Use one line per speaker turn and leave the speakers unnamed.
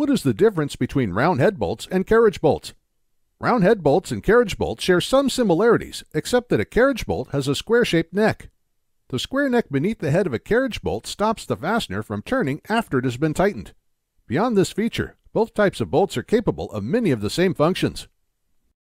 What is the difference between round head bolts and carriage bolts? Round head bolts and carriage bolts share some similarities, except that a carriage bolt has a square shaped neck. The square neck beneath the head of a carriage bolt stops the fastener from turning after it has been tightened. Beyond this feature, both types of bolts are capable of many of the same functions.